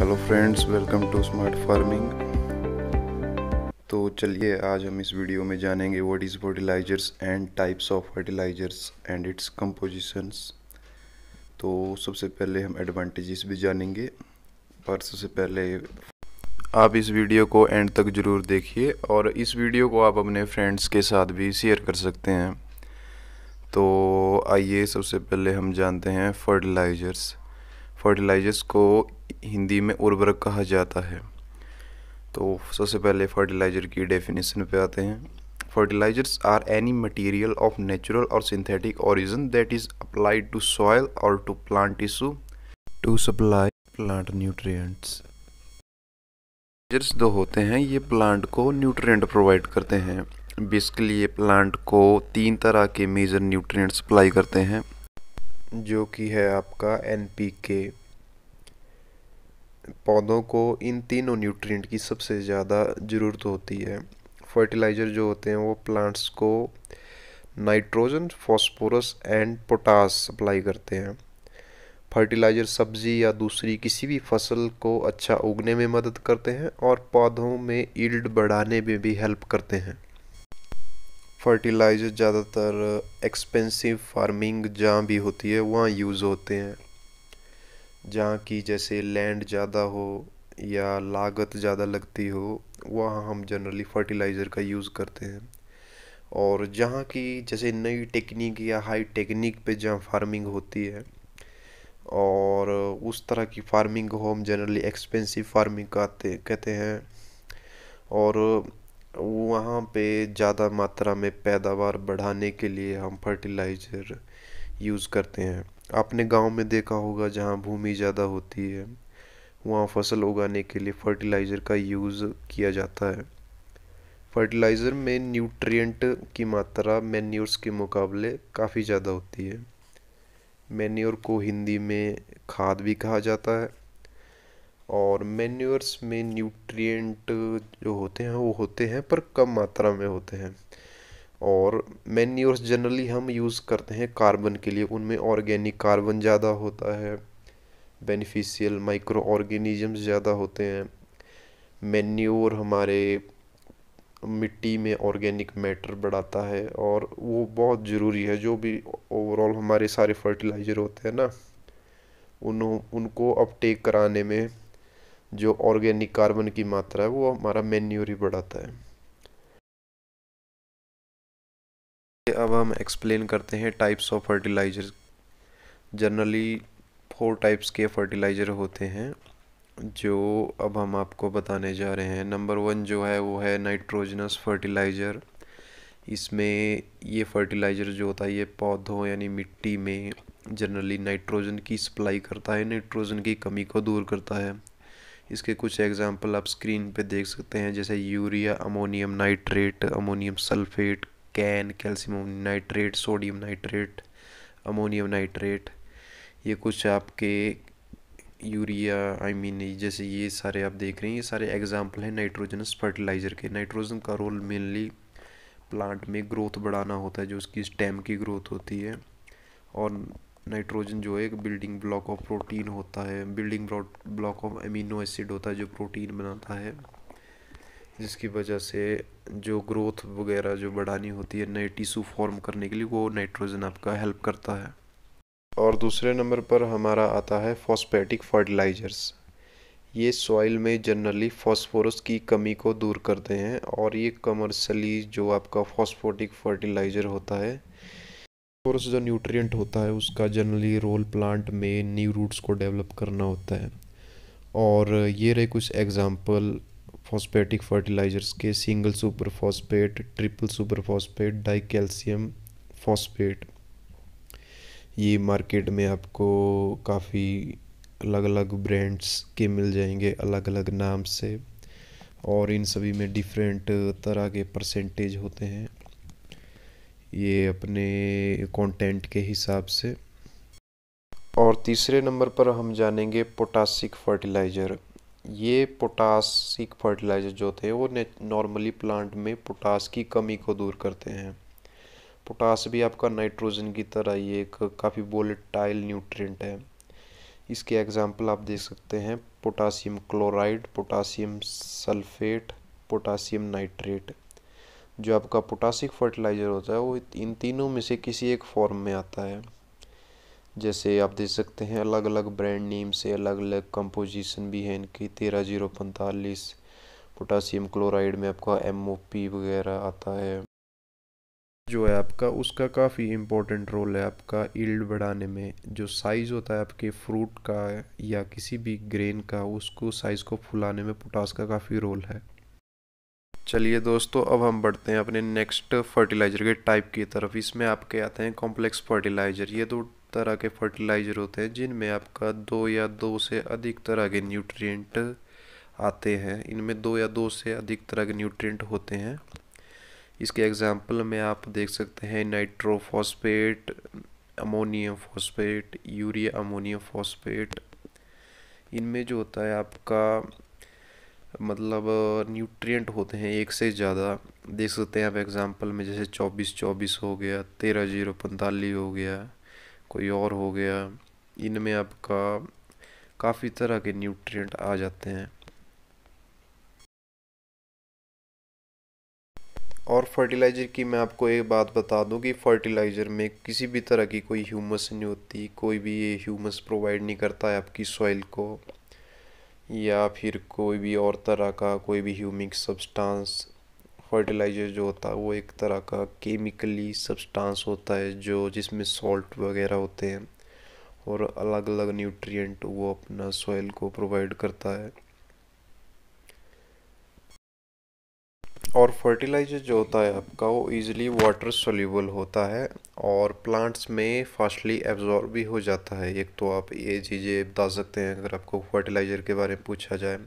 Hello friends welcome to smart farming तो चलिए आज हम इस वीडियो में जानेंगे what is fertilisers and types of fertilisers and its compositions तो सबसे पहले हम एडवांटेजेस भी जानेंगे पर सबसे पहले आप इस वीडियो को एंड तक ज़रूर देखिए और इस वीडियो को आप अपने फ्रेंड्स के साथ भी शेयर कर सकते हैं तो आइए सबसे पहले हम जानते हैं फर्टिलाइजर्स फर्टिलाइजर्स को हिंदी में उर्वरक कहा जाता है तो सबसे पहले फर्टिलाइज़र की डेफिनेशन पे आते हैं fertilisers are any material of natural और synthetic origin that is applied to soil और to plant tissue to supply plant nutrients fertilisers जो होते हैं ये प्लांट को न्यूट्रिएंट प्रोवाइड करते हैं बेसिकली ये प्लांट को तीन तरह के मेजर न्यूट्रिएंट सप्लाई करते हैं जो कि है आपका एन पी के पौधों को इन तीनों न्यूट्रिएंट की सबसे ज़्यादा ज़रूरत होती है फर्टिलाइज़र जो होते हैं वो प्लांट्स को nitrogen phosphorus and potash supply करते हैं फर्टिलाइज़र सब्जी या दूसरी किसी भी फसल को अच्छा उगने में मदद करते हैं और पौधों में ईल्ड बढ़ाने में भी हेल्प करते हैं फर्टिलाइज़र ज़्यादातर एक्सपेंसिव फार्मिंग जहाँ भी होती है वहाँ यूज़ होते हैं जहाँ की जैसे लैंड ज़्यादा हो या लागत ज़्यादा लगती हो वहाँ हम जनरली फर्टिलाइज़र का यूज़ करते हैं और जहाँ की जैसे नई टेक्निक या हाई टेक्निक पे जहाँ फार्मिंग होती है और उस तरह की फार्मिंग को हम जनरली एक्सपेंसिव फार्मिंग कहते कहते हैं और वहाँ पे ज़्यादा मात्रा में पैदावार बढ़ाने के लिए हम फर्टिलाइज़र यूज़ करते हैं आपने गांव में देखा होगा जहाँ भूमि ज़्यादा होती है वहाँ फसल उगाने के लिए फर्टिलाइज़र का यूज़ किया जाता है फर्टिलाइज़र में न्यूट्रिएंट की मात्रा मैन्योर्स के मुकाबले काफ़ी ज़्यादा होती है मैन्यूर को हिंदी में खाद भी कहा जाता है और मैन्यूर्स में न्यूट्रिएंट जो होते हैं वो होते हैं पर कम मात्रा में होते हैं और मैन्योर्स जनरली हम यूज़ करते हैं कार्बन के लिए उनमें ऑर्गेनिक कार्बन ज़्यादा होता है बेनिफिशियल माइक्रो ऑर्गेनिजम्स ज़्यादा होते हैं मैन्योर हमारे मिट्टी में ऑर्गेनिक मैटर बढ़ाता है और वो बहुत ज़रूरी है जो भी ओवरऑल हमारे सारे फर्टिलाइज़र होते हैं ना उन उनको अपटेक कराने में जो ऑर्गेनिक कार्बन की मात्रा है वो हमारा मैन्योर ही बढ़ाता है अब हम एक्सप्लेन करते हैं types of fertiliser generally four types के फर्टिलाइज़र होते हैं जो अब हम आपको बताने जा रहे हैं नंबर वन जो है वो है नाइट्रोजनस फर्टिलाइज़र इसमें ये फर्टिलाइज़र जो होता है ये पौधों यानी मिट्टी में जनरली नाइट्रोजन की सप्लाई करता है नाइट्रोजन की कमी को दूर करता है इसके कुछ एग्जांपल आप स्क्रीन पे देख सकते हैं जैसे urea ammonium nitrate ammonium sulphate CAN calcium nitrate sodium nitrate ammonium nitrate ये कुछ आपके urea I I mean mean, जैसे ये सारे आप देख रहे हैं ये सारे एग्जाम्पल हैं नाइट्रोजनस फर्टिलाइज़र के नाइट्रोजन का रोल मेनली प्लांट में ग्रोथ बढ़ाना होता है जो उसकी स्टेम की ग्रोथ होती है और नाइट्रोजन जो है एक बिल्डिंग ब्लॉक ऑफ प्रोटीन होता है building block of amino acid होता है जो प्रोटीन बनाता है जिसकी वजह से जो ग्रोथ वगैरह जो बढ़ानी होती है नए टिश्यू फॉर्म करने के लिए वो नाइट्रोजन आपका हेल्प करता है और दूसरे नंबर पर हमारा आता है फॉस्पेटिक फर्टिलाइजर्स ये सॉइल में जनरली फॉस्फोरस की कमी को दूर करते हैं और ये कमर्शली जो आपका फॉस्फोटिक फर्टिलाइज़र होता है फॉस्फोरस जो न्यूट्रिएंट होता है उसका जनरली रोल प्लांट में न्यू रूट्स को डेवलप करना होता है और ये रहे कुछ एग्जाम्पल फॉस्पेटिक फर्टिलाइजर्स के single superphosphate triple superphosphate dicalcium phosphate ये मार्केट में आपको काफ़ी अलग अलग ब्रांड्स के मिल जाएंगे अलग अलग नाम से और इन सभी में डिफरेंट तरह के परसेंटेज होते हैं ये अपने कंटेंट के हिसाब से और तीसरे नंबर पर हम जानेंगे पोटासिक फर्टिलाइज़र ये पोटासिक फर्टिलाइज़र जो होते हैं वो नॉर्मली प्लांट में पोटास की कमी को दूर करते हैं पोटास भी आपका नाइट्रोजन की तरह ही एक काफ़ी वोलेटाइल न्यूट्रिएंट है इसके एग्जांपल आप देख सकते हैं potassium chloride potassium sulphate potassium nitrate जो आपका पोटासिक फर्टिलाइज़र होता है वो इन तीनों में से किसी एक फॉर्म में आता है जैसे आप देख सकते हैं अलग अलग ब्रांड नेम से अलग अलग कंपोजिशन भी है इनकी तेरह जीरो पैंतालीस पोटासियम क्लोराइड में आपका एम वगैरह आता है जो है आपका उसका काफ़ी इम्पोर्टेंट रोल है आपका ईल्ड बढ़ाने में जो साइज़ होता है आपके फ्रूट का या किसी भी ग्रेन का उसको साइज़ को फुलाने में पोटास का काफ़ी रोल है चलिए दोस्तों अब हम बढ़ते हैं अपने नेक्स्ट फर्टिलाइज़र के टाइप की तरफ इसमें आपके आते हैं कॉम्प्लेक्स फर्टिलाइज़र ये दो तरह के फर्टिलाइज़र होते हैं जिनमें आपका दो या दो से अधिक तरह के न्यूट्रिएंट आते हैं इनमें दो या दो से अधिक तरह के न्यूट्रिएंट होते हैं इसके एग्जाम्पल में आप देख सकते हैं nitrophosphate ammonium phosphate urea ammonium phosphate इनमें जो होता है आपका मतलब न्यूट्रिएंट होते हैं एक से ज़्यादा देख सकते हैं आप एग्जांपल में जैसे चौबीस चौबीस हो गया तेरह जीरो पैंतालीस हो गया कोई और हो गया इनमें आपका काफ़ी तरह के न्यूट्रिएंट आ जाते हैं और फर्टिलाइज़र की मैं आपको एक बात बता दूं कि फर्टिलाइज़र में किसी भी तरह की कोई ह्यूमस नहीं होती कोई भी ये ह्यूमस प्रोवाइड नहीं करता है आपकी सॉइल को या फिर कोई भी और तरह का कोई भी ह्यूमिक सब्सटेंस फर्टिलाइज़र जो होता है वो एक तरह का केमिकली सब्सटेंस होता है जो जिसमें सॉल्ट वगैरह होते हैं और अलग अलग न्यूट्रिएंट वो अपना सॉइल को प्रोवाइड करता है और फर्टिलाइज़र जो होता है आपका वो इजीली वाटर सोल्यूबल होता है और प्लांट्स में फास्टली एब्जॉर्ब भी हो जाता है एक तो आप ये चीज़ें बता सकते हैं अगर आपको फर्टिलाइज़र के बारे में पूछा जाए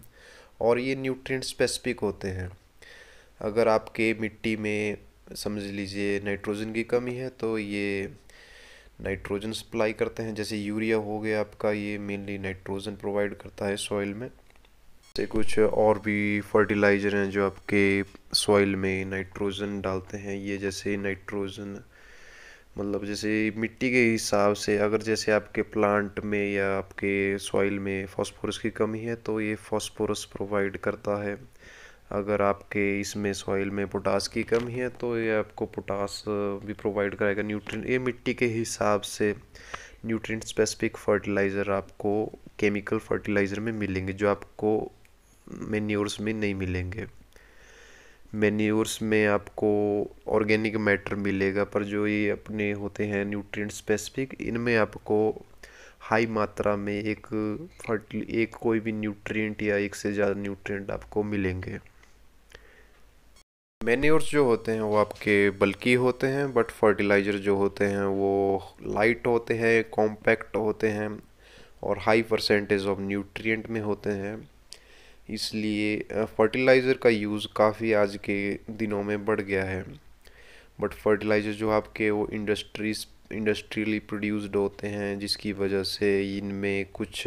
और ये न्यूट्रिएंट स्पेसिफिक होते हैं अगर आपके मिट्टी में समझ लीजिए नाइट्रोजन की कमी है तो ये नाइट्रोजन सप्लाई करते हैं जैसे यूरिया हो गया आपका ये मेनली नाइट्रोजन प्रोवाइड करता है सॉइल में से कुछ और भी फर्टिलाइज़र हैं जो आपके सॉइल में नाइट्रोजन डालते हैं ये जैसे नाइट्रोजन मतलब जैसे मिट्टी के हिसाब से अगर जैसे आपके प्लांट में या आपके सॉइल में फास्फोरस की कमी है तो ये फास्फोरस प्रोवाइड करता है अगर आपके इसमें सॉइल में पोटास की कमी है तो ये आपको पोटास भी प्रोवाइड कराएगा न्यूट्रिएंट ये मिट्टी के हिसाब से न्यूट्रिएंट स्पेसिफिक फर्टिलाइज़र आपको केमिकल फर्टिलाइज़र में मिलेंगे जो आपको मेन्यूर्स में नहीं मिलेंगे मेन्यूर्स में आपको ऑर्गेनिक मैटर मिलेगा पर जो ये अपने होते हैं न्यूट्रिएंट स्पेसिफिक इनमें आपको हाई मात्रा में एक फर्टिल एक कोई भी न्यूट्रिएंट या एक से ज़्यादा न्यूट्रिएंट आपको मिलेंगे मेन्योर्स जो होते हैं वो आपके बल्कि होते हैं बट फर्टिलाइज़र जो होते हैं वो लाइट होते हैं कॉम्पैक्ट होते हैं और हाई परसेंटेज ऑफ न्यूट्रिएंट में होते हैं इसलिए फर्टिलाइज़र का यूज़ काफ़ी आज के दिनों में बढ़ गया है बट फर्टिलाइज़र जो आपके वो इंडस्ट्रीज इंडस्ट्रियली प्रोड्यूस्ड होते हैं जिसकी वजह से इनमें कुछ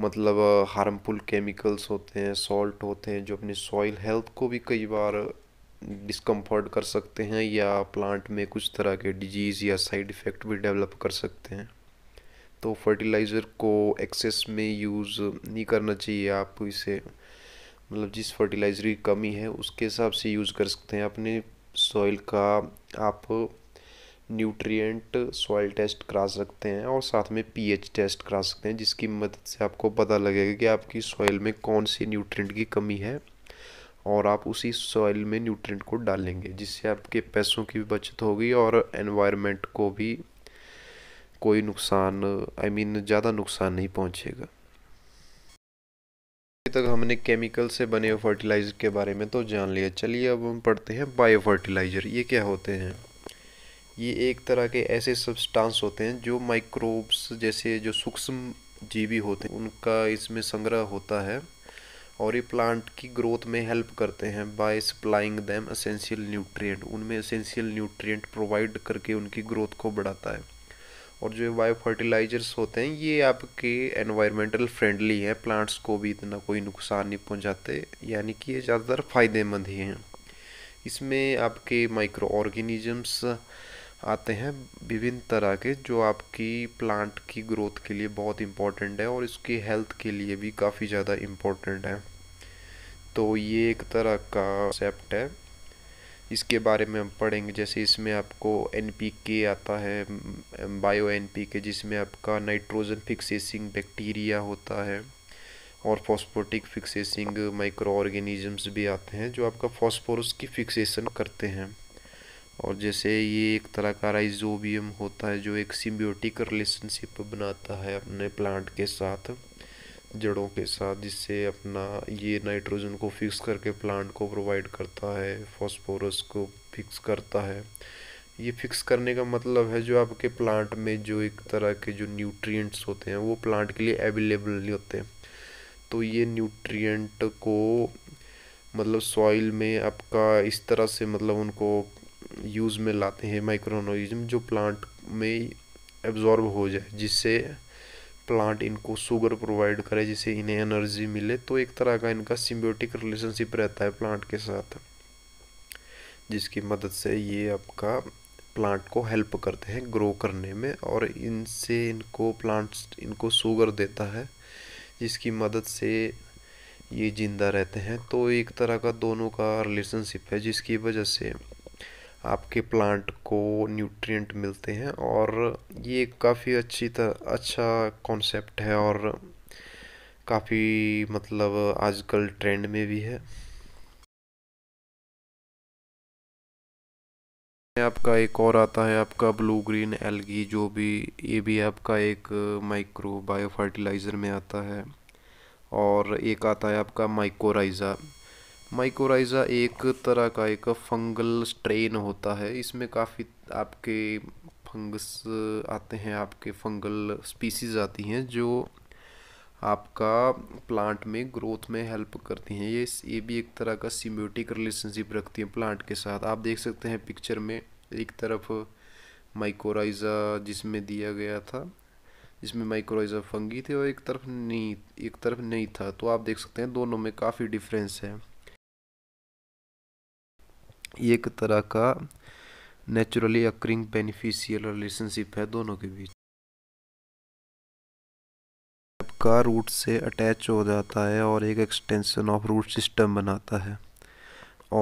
मतलब हार्मफुल केमिकल्स होते हैं सॉल्ट होते हैं जो अपनी सॉइल हेल्थ को भी कई बार डिस्कम्फर्ट कर सकते हैं या प्लांट में कुछ तरह के डिजीज़ या साइड इफ़ेक्ट भी डेवलप कर सकते हैं तो फर्टिलाइज़र को एक्सेस में यूज़ नहीं करना चाहिए आप इसे मतलब जिस फर्टिलाइज़र की कमी है उसके हिसाब से यूज़ कर सकते हैं अपने सॉइल का आप न्यूट्रिएंट सॉइल टेस्ट करा सकते हैं और साथ में पीएच टेस्ट करा सकते हैं जिसकी मदद से आपको पता लगेगा कि आपकी सॉइल में कौन सी न्यूट्रिएंट की कमी है और आप उसी सॉइल में न्यूट्रिएंट को डालेंगे जिससे आपके पैसों की भी बचत होगी और एनवायरनमेंट को भी कोई नुकसान आई I मीन mean, ज़्यादा नुकसान नहीं पहुँचेगा अभी तक हमने केमिकल से बने हुए फर्टिलाइज़र के बारे में तो जान लिया चलिए अब हम पढ़ते हैं बायो फर्टिलाइज़र ये क्या होते हैं ये एक तरह के ऐसे सब्सटेंस होते हैं जो माइक्रोब्स जैसे जो सूक्ष्म जीवी होते हैं उनका इसमें संग्रह होता है और ये प्लांट की ग्रोथ में हेल्प करते हैं by supplying them essential nutrient उनमें असेंशियल न्यूट्रिएंट प्रोवाइड करके उनकी ग्रोथ को बढ़ाता है और जो बायो फर्टिलाइजर्स होते हैं ये आपके एनवायरमेंटल फ्रेंडली हैं प्लांट्स को भी इतना कोई नुकसान नहीं पहुंचाते यानी कि ये ज़्यादातर फ़ायदेमंद ही हैं इसमें आपके माइक्रो ऑर्गेनिजम्स आते हैं विभिन्न तरह के जो आपकी प्लांट की ग्रोथ के लिए बहुत इम्पोर्टेंट है और इसकी हेल्थ के लिए भी काफ़ी ज़्यादा इम्पॉर्टेंट है तो ये एक तरह का सेप्ट है इसके बारे में हम पढ़ेंगे जैसे इसमें आपको एन आता है बायो एन जिसमें आपका नाइट्रोजन फिक्सेसिंग बैक्टीरिया होता है और फॉस्फोटिक फिक्सेसिंग माइक्रो ऑर्गेनिजम्स भी आते हैं जो आपका फॉस्फोरस की फिक्सेशन करते हैं और जैसे ये एक तरह का राइजोबियम होता है जो एक सिम्बियोटिक रिलेशनशिप बनाता है अपने प्लांट के साथ जड़ों के साथ जिससे अपना ये नाइट्रोजन को फिक्स करके प्लांट को प्रोवाइड करता है फॉस्फोरस को फिक्स करता है ये फिक्स करने का मतलब है जो आपके प्लांट में जो एक तरह के जो न्यूट्रिएंट्स होते हैं वो प्लांट के लिए अवेलेबल नहीं होते तो ये न्यूट्रिएंट को मतलब सॉइल में आपका इस तरह से मतलब उनको यूज़ में लाते हैं माइक्रो ऑर्गेनिज्म जो प्लांट में एब्जॉर्ब हो जाए जिससे प्लांट इनको शुगर प्रोवाइड करे जिससे इन्हें एनर्जी मिले तो एक तरह का इनका सिम्बियोटिक रिलेशनशिप रहता है प्लांट के साथ जिसकी मदद से ये आपका प्लांट को हेल्प करते हैं ग्रो करने में और इनसे इनको प्लांट्स इनको शुगर देता है जिसकी मदद से ये ज़िंदा रहते हैं तो एक तरह का दोनों का रिलेशनशिप है जिसकी वजह से आपके प्लांट को न्यूट्रिएंट मिलते हैं और ये काफ़ी अच्छी तरह अच्छा कॉन्सेप्ट है और काफ़ी मतलब आजकल ट्रेंड में भी है आपका एक और आता है आपका ब्लू ग्रीन एलगी जो भी ये भी आपका एक माइक्रो बायो फर्टिलाइज़र में आता है और एक आता है आपका माइकोराइज़ा माइकोराइज़ा एक तरह का एक फंगल स्ट्रेन होता है इसमें काफ़ी आपके फंगस आते हैं आपके फंगल स्पीसीज आती हैं जो आपका प्लांट में ग्रोथ में हेल्प करती हैं ये ये भी एक तरह का सिम्योटिक रिलेशनशिप रखती हैं प्लांट के साथ आप देख सकते हैं पिक्चर में एक तरफ माइकोराइज़ा जिसमें दिया गया था जिसमें माइक्रोइजा फंगी थे और एक तरफ नहीं एक तरफ नहीं था तो आप देख सकते हैं दोनों में काफ़ी डिफरेंस है एक तरह का नेचुरली अक्रिंग बेनिफिशियल रिलेशनशिप है दोनों के बीच का रूट से अटैच हो जाता है और एक एक्सटेंशन ऑफ रूट सिस्टम बनाता है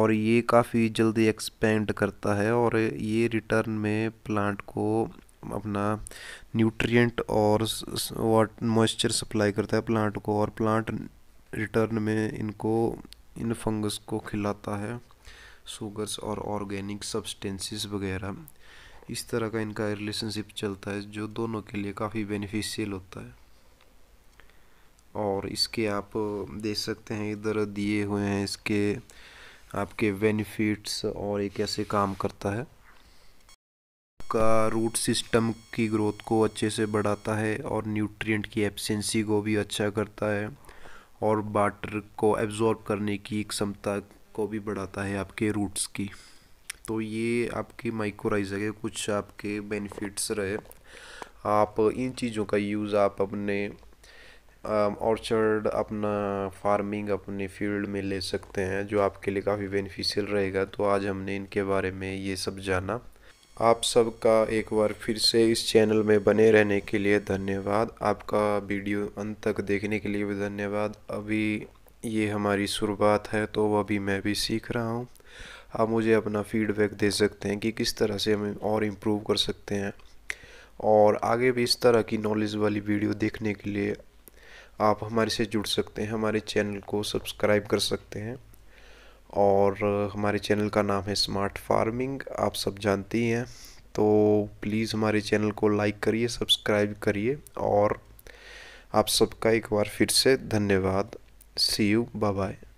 और ये काफ़ी जल्दी एक्सपेंड करता है और ये रिटर्न में प्लांट को अपना न्यूट्रिएंट और वाट मॉइस्चर सप्लाई करता है प्लांट को और प्लांट रिटर्न में इनको इन फंगस को खिलाता है शुगर्स और ऑर्गेनिक सब्सटेंसेस वगैरह इस तरह का इनका रिलेशनशिप चलता है जो दोनों के लिए काफ़ी बेनिफिशियल होता है और इसके आप देख सकते हैं इधर दिए हुए हैं इसके आपके बेनिफिट्स और ये कैसे काम करता है का रूट सिस्टम की ग्रोथ को अच्छे से बढ़ाता है और न्यूट्रिएंट की एफिशिएंसी को भी अच्छा करता है और वाटर को एब्जॉर्ब करने की क्षमता को भी बढ़ाता है आपके रूट्स की तो ये आपकी माइक्रोराइज़र के कुछ आपके बेनिफिट्स रहे आप इन चीज़ों का यूज़ आप अपने ऑर्चर्ड अपना फार्मिंग अपने फील्ड में ले सकते हैं जो आपके लिए काफ़ी बेनिफिशियल रहेगा तो आज हमने इनके बारे में ये सब जाना आप सबका एक बार फिर से इस चैनल में बने रहने के लिए धन्यवाद आपका वीडियो अंत तक देखने के लिए भी धन्यवाद अभी ये हमारी शुरुआत है तो अभी मैं भी सीख रहा हूँ आप मुझे अपना फीडबैक दे सकते हैं कि किस तरह से हम और इम्प्रूव कर सकते हैं और आगे भी इस तरह की नॉलेज वाली वीडियो देखने के लिए आप हमारे से जुड़ सकते हैं हमारे चैनल को सब्सक्राइब कर सकते हैं और हमारे चैनल का नाम है स्मार्ट फार्मिंग आप सब जानते ही हैं तो प्लीज़ हमारे चैनल को लाइक करिए सब्सक्राइब करिए और आप सबका एक बार फिर से धन्यवाद See you. Bye bye.